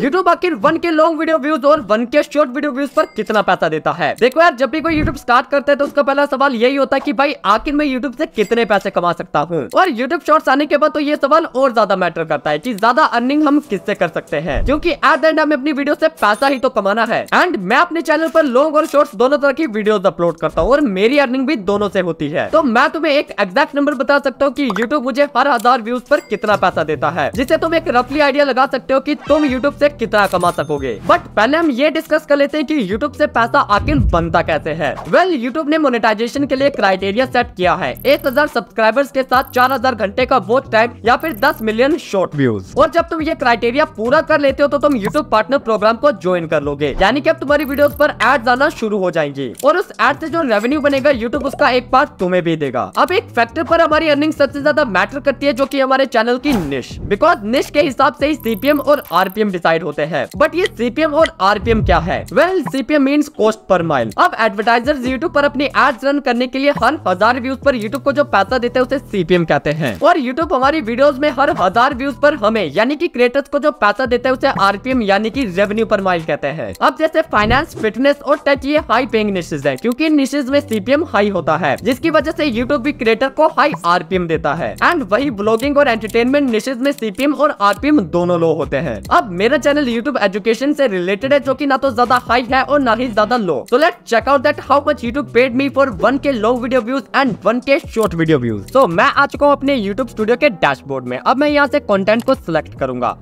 YouTube आखिर one K long video views और one K short video views पर कितना पैसा देता है देखो यार जब भी कोई यूट्यूब स्टार्ट करता है तो उसका पहला सवाल यही होता है की भाई आखिर मैं यूट्यूब से कितने पैसे कमा सकता हूँ और यूट्यूब शॉर्ट्स आने के बाद तो ये सवाल और ज्यादा मैटर करता है की ज्यादा अर्निंग हम किससे कर सकते हैं क्यूँकी एट द एंड हमें अपनी वीडियो ऐसी पैसा ही तो कमाना है एंड मैं अपने चैनल पर लॉन्ग और शॉर्ट दोनों तरह की वीडियो अपलोड करता हूँ और मेरी अर्निंग भी दोनों से होती है तो मैं तुम्हें एक एग्जैक्ट नंबर बता सकता हूँ की यूट्यूब मुझे हर हजार व्यूज पर कितना पैसा देता है जिसे तुम एक रफली आइडिया लगा सकते हो की तुम यूट्यूब ऐसी से कितना कमा सकोगे बट पहले हम ये डिस्कस कर लेते हैं कि यूट्यूब से पैसा आखिर बनता कैसे है वेल well, यूट्यूब ने मोनेटाइजेशन के लिए क्राइटेरिया सेट किया है एक हजार सब्सक्राइबर्स के साथ चार हजार घंटे का वोट टाइम या फिर दस मिलियन शॉर्ट व्यूज और जब तुम ये क्राइटेरिया पूरा कर लेते हो तो तुम यूट्यूब पार्टनर प्रोग्राम को ज्वाइन कर लोगे यानी कि अब तुम्हारी वीडियोस पर एड आना शुरू हो जाएंगी और उस एड से जो रेवेन्यू बनेगा यूट्यूब उसका एक पार्ट तुम्हें भी देगा अब एक फैक्टर पर हमारी अर्निंग सबसे ज्यादा मैटर करती है जो की हमारे चैनल की निश बिकॉज निश के हिसाब से ही सीपीएम और आरपीएम डिसाइड डिवाइड होते हैं बट ये सीपीएम और आरपीएम क्या है well CPM means cost per mile अब एडवर्टाइजर यूट्यूब पर अपनी एड्स रन करने के लिए हर हजार व्यूज पर यूट्यूब को जो पैसा देते हैं उसे सीपीएम कहते हैं और यूट्यूब हमारी वीडियोज में हर हजार व्यूज पर हमें यानी कि क्रिएटर्स को जो पैसा देते हैं उसे आरपीएम यानी कि रेवेन्यू पर माइल कहते हैं अब जैसे फाइनेंस फिटनेस और टच ये हाई पेइंग निशेज है क्यूँकी इन निशेज में सीपीएम हाई होता है जिसकी वजह से यूट्यूब भी क्रिएटर को हाई आरपीएम देता है एंड वही ब्लॉगिंग और एंटरटेनमेंट निशेज में सीपीएम और आरपीएम दोनों लो होते हैं अब मेरे चैनल यूट्यूब एजुकेशन से रिलेटेड है जो की ना तो ज्यादा हाई है और ना ही ज्यादा low so let check out that how much YouTube paid me for one K low video views and one K short video views so मैं आ चुका हूँ अपने यूट्यूब स्टूडियो के डैशबोर्ड में अब मैं यहाँ से कॉन्टेंट को सिलेक्ट करूंगा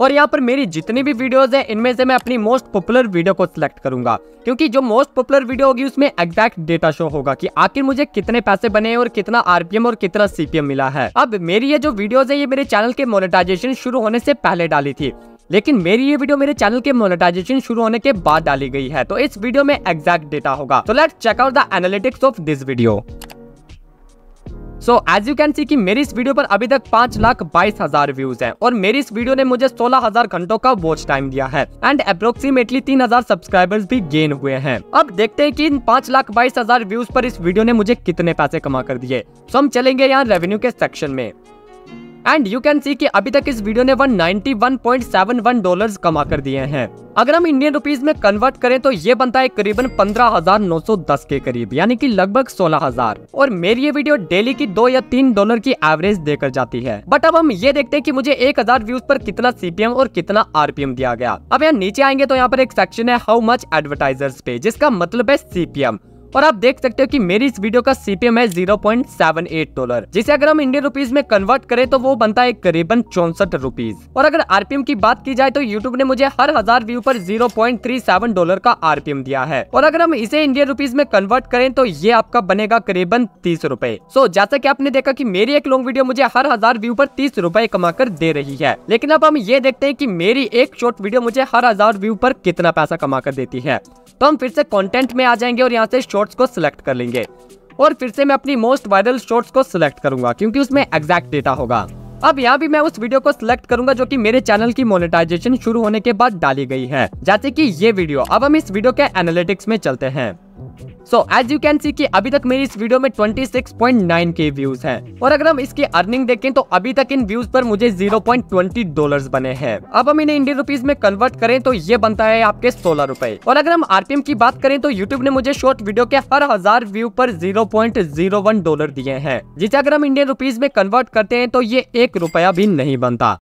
और यहाँ पर मेरी जितनी भी वीडियोस हैं इनमें से मैं अपनी मोस्ट पॉपुलर वीडियो को सिलेक्ट करूंगा क्योंकि जो मोस्ट पॉपुलर वीडियो होगी उसमें एग्जैक्ट डेटा शो होगा कि आखिर मुझे कितने पैसे बने और कितना आरपीएम और कितना सीपीएम मिला है अब मेरी ये जो वीडियोस है ये मेरे चैनल के मोनेटाइजेशन शुरू होने से पहले डाली थी लेकिन मेरी ये वीडियो मेरे चैनल के मोनेटाइजेशन शुरू होने के बाद डाली गई है तो इस वीडियो में एग्जैक्ट डेटा होगा तो let check out the analytics of this video so as you can see कि मेरी इस वीडियो पर अभी तक पांच लाख बाईस हजार व्यूज है और मेरी इस वीडियो ने मुझे सोलह हजार घंटों का वॉच टाइम दिया है एंड अप्रोक्सीमेटली तीन हजार सब्सक्राइबर्स भी गेन हुए हैं अब देखते हैं कि इन पांच लाख बाईस हजार व्यूज पर इस वीडियो ने मुझे कितने पैसे कमा कर दिए सो so, हम चलेंगे यहाँ रेवेन्यू के सेक्शन में एंड यू कैन सी कि अभी तक इस वीडियो ने 191.71 डॉलर्स कमा कर दिए हैं अगर हम इंडियन रुपीस में कन्वर्ट करें तो ये बनता है करीबन 15,910 के करीब यानी कि लगभग 16,000 और मेरी ये वीडियो डेली की दो या तीन डॉलर की एवरेज देकर जाती है बट अब हम ये देखते हैं कि मुझे 1,000 व्यूज पर कितना सीपीएम और कितना आरपीएम दिया गया अब यहाँ नीचे आएंगे तो यहाँ पर एक सेक्शन है हाउ मच एडवर्टाइजर्स पे जिसका मतलब है सीपीएम और आप देख सकते हो कि मेरी इस वीडियो का सीपीएम है 0.78 डॉलर जिसे अगर हम इंडियन रुपीज में कन्वर्ट करें तो वो बनता है करीबन चौसठ रुपीज और अगर आरपीएम की बात की जाए तो यूट्यूब ने मुझे हर हजार व्यू पर 0.37 डॉलर का आरपीएम दिया है और अगर हम इसे इंडियन रुपीज में कन्वर्ट करें तो ये आपका बनेगा करीबन तीस रूपए सो जैसा की आपने देखा की मेरी एक लॉन्ग वीडियो मुझे हर हजार व्यू पर तीस रूपए कमा कर दे रही है लेकिन अब हम ये देखते हैं की मेरी एक शॉर्ट वीडियो मुझे हर हजार व्यू पर कितना पैसा कमा कर देती है तो हम फिर से कॉन्टेंट में आ जाएंगे और यहाँ ऐसी शॉर्ट्स को सिलेक्ट कर लेंगे और फिर से मैं अपनी मोस्ट वायरल शॉर्ट्स को सिलेक्ट करूंगा क्योंकि उसमें एग्जैक्ट डेटा होगा अब यहाँ भी मैं उस वीडियो को सिलेक्ट करूंगा जो कि मेरे चैनल की मोनेटाइजेशन शुरू होने के बाद डाली गई है जैसे कि ये वीडियो अब हम इस वीडियो के एनालिटिक्स में चलते हैं so as you can see कि अभी तक मेरी इस वीडियो में 26.9 के व्यूज हैं और अगर हम इसकी अर्निंग देखें तो अभी तक इन व्यूज पर मुझे 0.20 डॉलर्स बने हैं अब हम इन्हें इंडियन रुपीज में कन्वर्ट करें तो ये बनता है आपके सोलह रूपए और अगर हम आरपीएम की बात करें तो यूट्यूब ने मुझे शॉर्ट वीडियो के हर हजार व्यू पर जीरो डॉलर दिए हैं जिसे अगर हम इंडियन रुपीज में कन्वर्ट करते हैं तो ये एक रुपया भी नहीं बनता